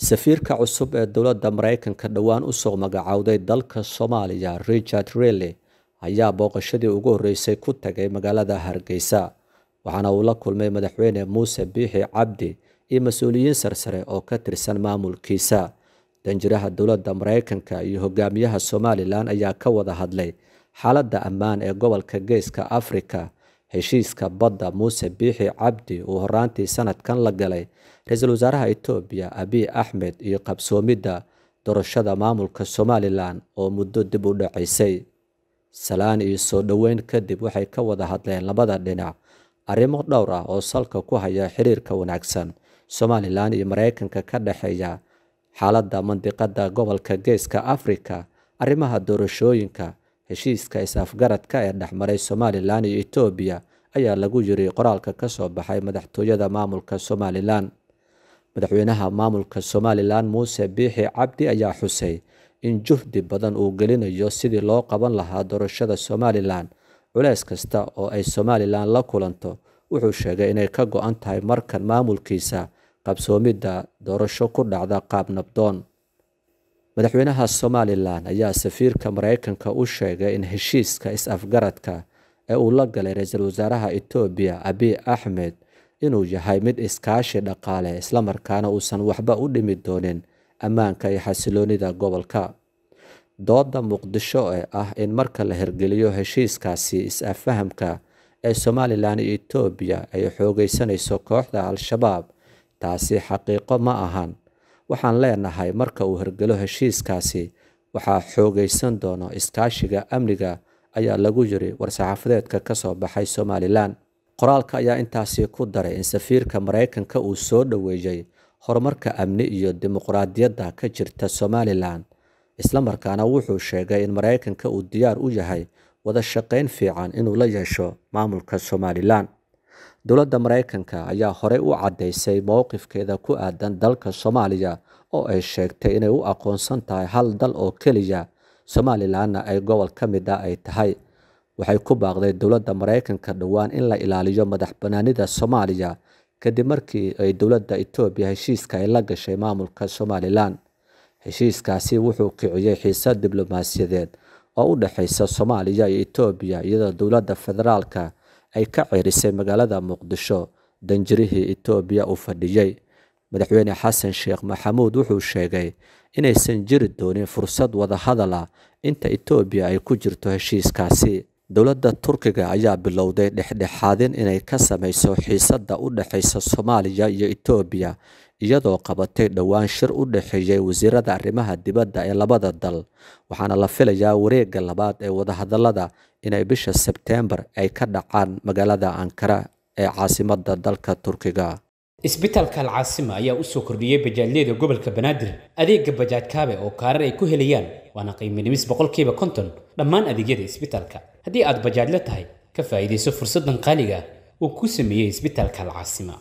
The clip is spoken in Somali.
safiirka cusub ee dowladda maraykanka dhowaan u soo magacowday dalka soomaaliya richard rille ayaa booqashadii ugu horreysay ku tagay magaalada hargeysa waxaana uu la kulmay madaxweyne muuse biixi cabdi iyo mas-uuliyiin sarsare oo ka tirsan maamulkiisa danjiraha dowladda maraykanka iyo hogaamiyaha somalilan ayaa ka wada hadlay xaaladda ammaan ee gobolka geeska afrika heshiiska badda muuse biixi cabdi uu horaantii sanadkan la galay ra-iisul wasaaraha etoobiya abiy axmed iyo qabsoomidda doorashada maamulka somalilan oo muddo dib u dhacaysay salaan iyo soo dhoweyn kadib waxay ka wada hadleen labada dhinac arrimo dhowr ah oo salka ku haya xiriirka wanaagsan somalilan iyo maraykanka ka dhexeeya xaaladda mandiqadda gobolka geeska afrika arrimaha doorashooyinka heshiiska is-afgaradka ee dhexmaray somalilan iyo etoobiya ayaa lagu yiri qoraalka ka soo baxay madaxtooyada maamulka somalilan madaxweynaha maamulka somalilan muuse biixi cabdi ayaa xusay in juhdi badan uu gelinayo sidii loo qaban lahaa doorashada somalilan culeys kasta oo ay somalilan la kulanto wuxuu sheegay inay ka go-an tahay markan maamulkiisa qabsoomidda doorasho ku dhacda qaab nabdoon madaxweynaha somalilan ayaa safiirka mareykanka u sheegay in heshiiska is-afgaradka ee uu la galay ra-iisul wasaaraha etoobiya abiy axmed inuu yahay mid iskaashi dhaqaale isla markaana uusan waxba u dhimi doonin ammaanka iyo xasiloonida gobolka dooda muqdisho ee ah in marka la hirgeliyo heshiiskaasi is-afahamka ee somalilan iyo etoobiya ay xoogeysanayso kooxda al-shabaab taasi xaqiiqo ma ahan waxaan leenahay marka uu hergelo heshiiskaasi waxaa xoogaysan doono iskaashiga amniga ayaa lagu yiri war-saxaafadeedka ka soo baxay somalilan qoraalka ayaa intaasi ku daray in safiirka maraykanka uu soo dhoweeyey horumarka amni iyo dimuqraadiyadda ka jirta somalilan isla markaana wuxuu sheegay in maraykanka uu diyaar u yahay wada shaqayn fiican inuu la yeesho maamulka somalilan dowladda maraykanka ayaa horey u caddaysay mowqifkeeda ku aadan dalka soomaaliya oo ay sheegtay inay u aqoonsan tahay hal dal oo keliya somalilanna ay gobol ka mid a ah ay tahay waxay ku baaqday dowladda maraykanka dhowaan in la ilaaliyo madax banaanida soomaaliya kadib markii ay dowladda etoobiya heshiiska ay la gashay maamulka somalilan heshiiskaasi wuxuu kiciyey xiisad diblomaasiyadeed oo u dhexaysa soomaaliya iyo etoobiya iyadoo dowladda federaalka ay ka cerisay magaalada muqdisho danjirihii etoobiya uu fadhiyey madaxweyne xasan sheekh maxamuud wuxuu sheegay inaysan jiri doonin fursad wadahadal ah inta etoobiya ay ku jirto heshiiskaasi dowladda turkiga ayaa bilowday dhexdhexaadin inay ka samayso xiisadda u dhexaysa soomaaliya iyo etoobiya iyadoo qabatay dhowaan shir u dhexeeyay wasiirada arrimaha dibadda ee labada dal waxaana la filayaa wareegga labaad ee wadahadallada inay bisha sebteembar ay ka dhacaan magaalada ankara ee caasimadda dalka turkiga isbitaalka alcaasima ayaa u soo kordhiyey bajaajyada gobolka banaadir adeega bajaajkaabe oo kaarar ay ku helayaan waana qiimidhimis boqolkiiba konton dhammaan adeegyada isbitaalka haddii aad bajaajla tahay ka faa'iidayso fursaddan qaaliga uu ku sameeyey isbitaalka alcaasima